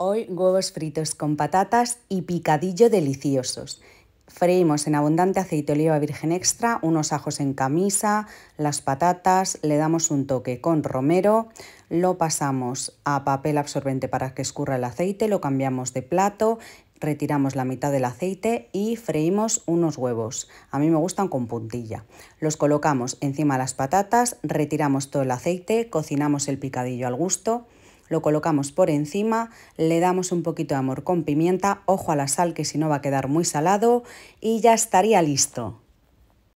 Hoy huevos fritos con patatas y picadillo deliciosos. Freímos en abundante aceite de oliva virgen extra unos ajos en camisa, las patatas, le damos un toque con romero, lo pasamos a papel absorbente para que escurra el aceite, lo cambiamos de plato, retiramos la mitad del aceite y freímos unos huevos. A mí me gustan con puntilla. Los colocamos encima de las patatas, retiramos todo el aceite, cocinamos el picadillo al gusto lo colocamos por encima, le damos un poquito de amor con pimienta, ojo a la sal que si no va a quedar muy salado y ya estaría listo.